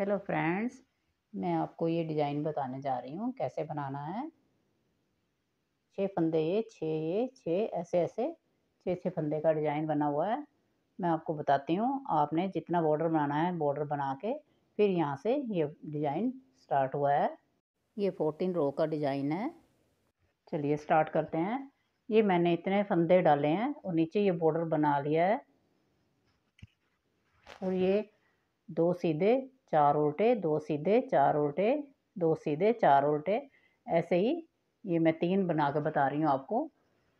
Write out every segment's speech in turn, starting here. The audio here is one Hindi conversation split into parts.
हेलो फ्रेंड्स मैं आपको ये डिज़ाइन बताने जा रही हूँ कैसे बनाना है छः फंदे ये छः ये छः ऐसे ऐसे छः छः फंदे का डिज़ाइन बना हुआ है मैं आपको बताती हूँ आपने जितना बॉर्डर बनाना है बॉर्डर बना के फिर यहाँ से ये डिज़ाइन स्टार्ट हुआ है ये फोर्टीन रो का डिज़ाइन है चलिए स्टार्ट करते हैं ये मैंने इतने फंदे डाले हैं और नीचे ये बॉर्डर बना लिया है और ये दो सीधे चार उल्टे दो सीधे चार उल्टे दो सीधे चार उल्टे ऐसे ही ये मैं तीन बना के बता रही हूँ आपको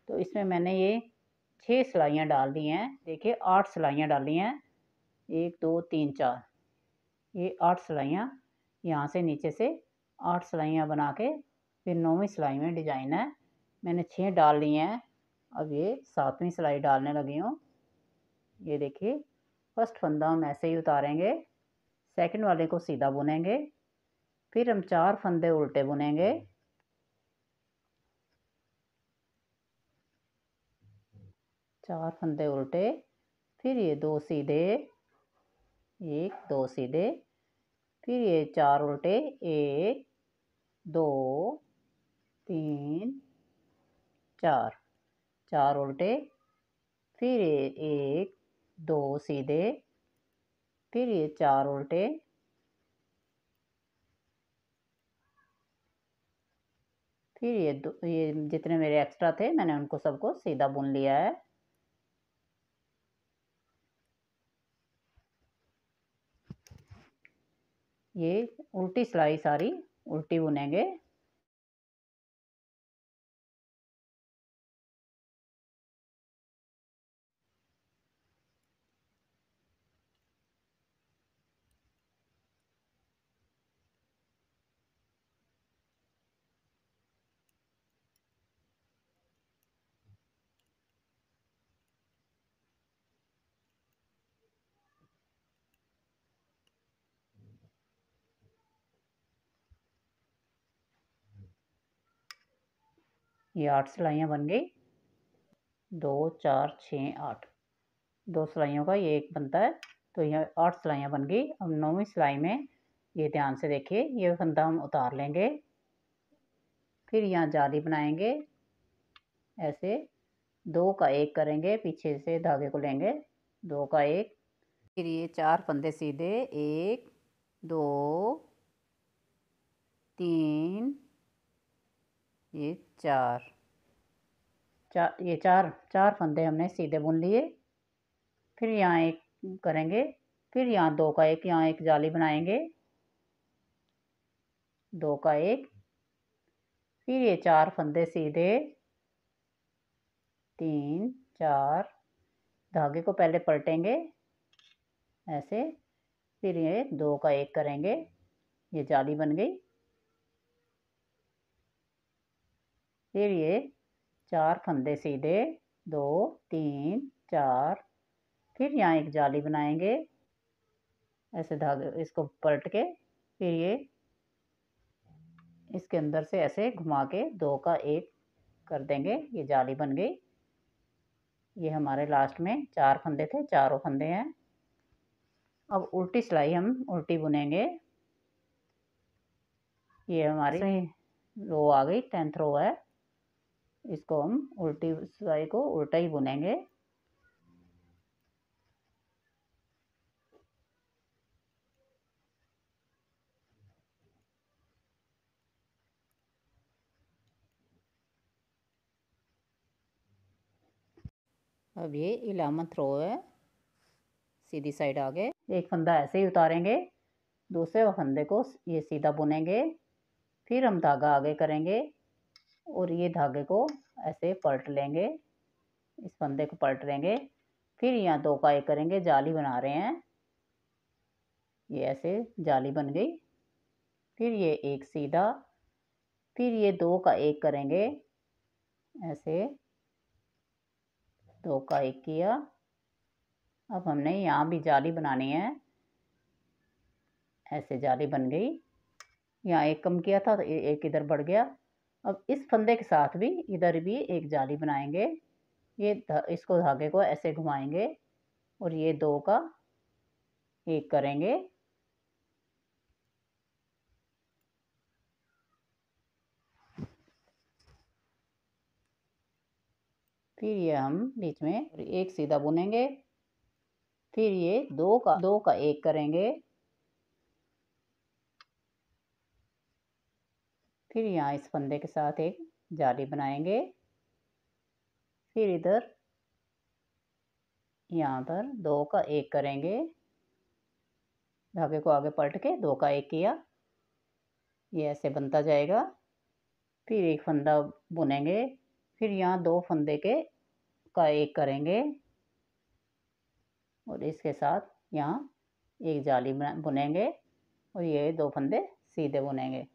तो इसमें मैंने ये छः सिलाइयाँ डाल दी हैं देखिए आठ सिलाइयाँ डाली हैं एक दो तीन चार ये आठ सिलाइयाँ यहाँ से नीचे से आठ सिलाइयाँ बना के फिर नौवीं सिलाई में डिजाइन है मैंने छः डाल ली हैं अब ये सातवीं सिलाई डालने लगी हूँ ये देखिए फर्स्ट फंदा हम ऐसे ही उतारेंगे सेकंड वाले को सीधा बुनेंगे फिर हम चार फंदे उल्टे बुनेंगे चार फंदे उल्टे फिर ये दो सीधे एक दो सीधे फिर ये चार उल्टे एक दो तीन चार चार उल्टे फिर ये एक दो सीधे फिर ये चार उल्टे फिर ये दो ये जितने मेरे एक्स्ट्रा थे मैंने उनको सबको सीधा बुन लिया है ये उल्टी सिलाई सारी उल्टी बुनेंगे ये आठ सिलाइयाँ बन गई दो चार छः आठ दो सिलाइयों का ये एक बनता है तो ये आठ सिलाइयाँ बन गई अब नौवीं सिलाई में ये ध्यान से देखिए ये फंदा हम उतार लेंगे फिर यहाँ जाली बनाएंगे ऐसे दो का एक करेंगे पीछे से धागे को लेंगे दो का एक फिर ये चार फंदे सीधे एक दो तीन ये चार चार ये चार चार फंदे हमने सीधे बुन लिए फिर यहाँ एक करेंगे फिर यहाँ दो का एक यहाँ एक जाली बनाएंगे दो का एक फिर ये चार फंदे सीधे तीन चार धागे को पहले पलटेंगे ऐसे फिर ये दो का एक करेंगे ये जाली बन गई फिर ये चार फंदे सीधे दो तीन चार फिर यहाँ एक जाली बनाएंगे ऐसे धागे इसको पलट के फिर ये इसके अंदर से ऐसे घुमा के दो का एक कर देंगे ये जाली बन गई ये हमारे लास्ट में चार फंदे थे चारों फंदे हैं अब उल्टी सिलाई हम उल्टी बुनेंगे ये हमारी रो आ गई टेंथ रो है इसको हम उल्टी सिलाई को उल्टा ही बुनेंगे अब ये इलेवंथ रो है सीधी साइड आगे एक फंदा ऐसे ही उतारेंगे दूसरे फंदे को ये सीधा बुनेंगे फिर हम धागा आगे करेंगे और ये धागे को ऐसे पलट लेंगे इस फंदे को पलट लेंगे फिर यहाँ दो का एक करेंगे जाली बना रहे हैं ये ऐसे जाली बन गई फिर ये एक सीधा फिर ये दो का एक करेंगे ऐसे दो का एक किया अब हमने यहाँ भी जाली बनानी है ऐसे जाली बन गई यहाँ एक कम किया था तो एक इधर बढ़ गया अब इस फंदे के साथ भी इधर भी एक जाली बनाएंगे ये इसको धागे को ऐसे घुमाएंगे और ये दो का एक करेंगे फिर ये हम बीच में एक सीधा बुनेंगे फिर ये दो का दो का एक करेंगे फिर यहाँ इस फंदे के साथ एक जाली बनाएंगे फिर इधर यहाँ पर दो का एक करेंगे धागे को आगे पलट के दो का एक किया ये ऐसे बनता जाएगा फिर एक फंदा बुनेंगे फिर यहाँ दो फंदे के का एक करेंगे और इसके साथ यहाँ एक जाली बुनेंगे और ये दो फंदे सीधे बुनेंगे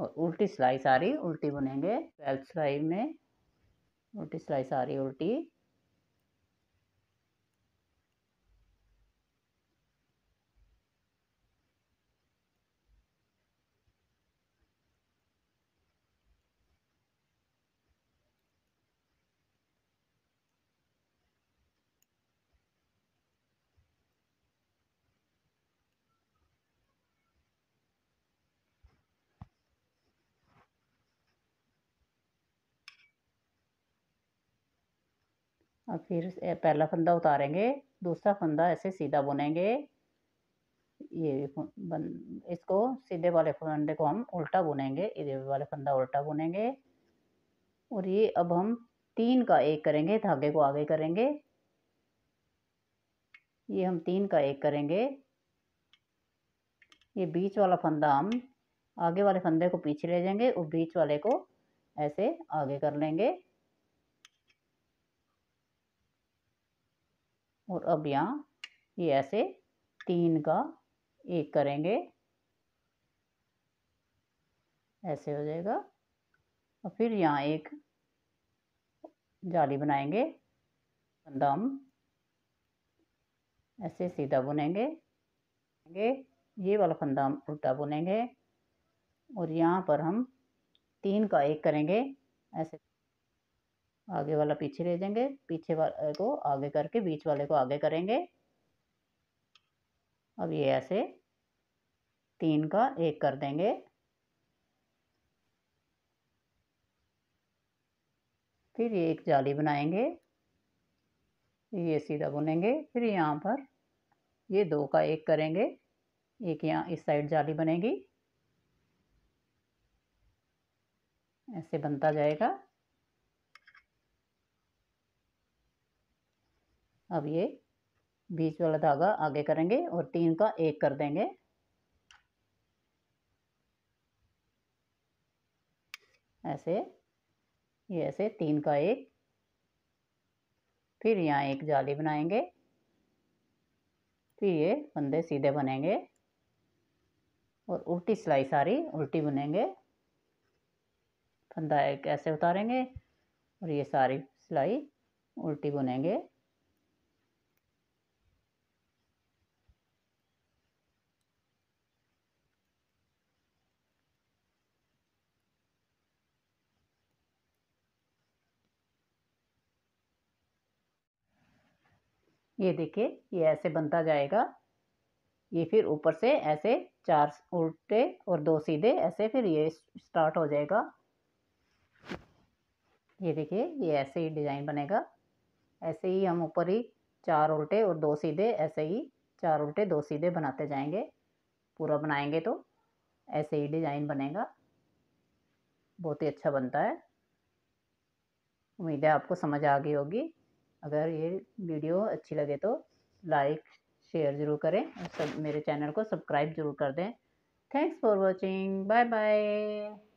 और उल्टी सिलाई सारी उल्टी बुनेंगे ट्वेल्थ सिलाई में उल्टी सिलाई सारी उल्टी और फिर पहला फंदा उतारेंगे दूसरा फंदा ऐसे सीधा बुनेंगे ये बन इसको सीधे वाले फंदे को हम उल्टा बुनेंगे इधर वाले फंदा उल्टा बुनेंगे और ये अब हम तीन का एक करेंगे धागे को आगे करेंगे ये हम तीन का एक करेंगे ये बीच वाला फंदा हम आगे वाले फंदे को पीछे ले जाएंगे और बीच वाले को ऐसे आगे कर लेंगे और अब यहाँ ये ऐसे तीन का एक करेंगे ऐसे हो जाएगा और फिर यहाँ एक जाली बनाएंगे फंदा हम ऐसे सीधा बुनेंगे ये वाला फंदा हम उल्टा बुनेंगे और यहाँ पर हम तीन का एक करेंगे ऐसे आगे वाला पीछे ले जाएंगे पीछे वाले को आगे करके बीच वाले को आगे करेंगे अब ये ऐसे तीन का एक कर देंगे फिर ये एक जाली बनाएंगे ये सीधा बुनेंगे फिर यहाँ पर ये दो का एक करेंगे एक यहाँ इस साइड जाली बनेगी ऐसे बनता जाएगा अब ये बीच वाला धागा आगे करेंगे और तीन का एक कर देंगे ऐसे ये ऐसे तीन का एक फिर यहाँ एक जाली बनाएंगे फिर ये फंदे सीधे बनेंगे और उल्टी सिलाई सारी उल्टी बुनेंगे फंदा एक ऐसे उतारेंगे और ये सारी सिलाई उल्टी बुनेंगे ये देखिए ये ऐसे बनता जाएगा ये फिर ऊपर से ऐसे चार उल्टे और दो सीधे ऐसे फिर ये स्टार्ट हो जाएगा ये देखिए ये ऐसे ही डिज़ाइन बनेगा ऐसे ही हम ऊपर ही चार उल्टे और दो सीधे ऐसे ही चार उल्टे दो सीधे बनाते जाएंगे पूरा बनाएंगे तो ऐसे ही डिज़ाइन बनेगा बहुत ही अच्छा बनता है उम्मीद है आपको समझ आ गई होगी अगर ये वीडियो अच्छी लगे तो लाइक शेयर ज़रूर करें और सब मेरे चैनल को सब्सक्राइब ज़रूर कर दें thanks for watching bye bye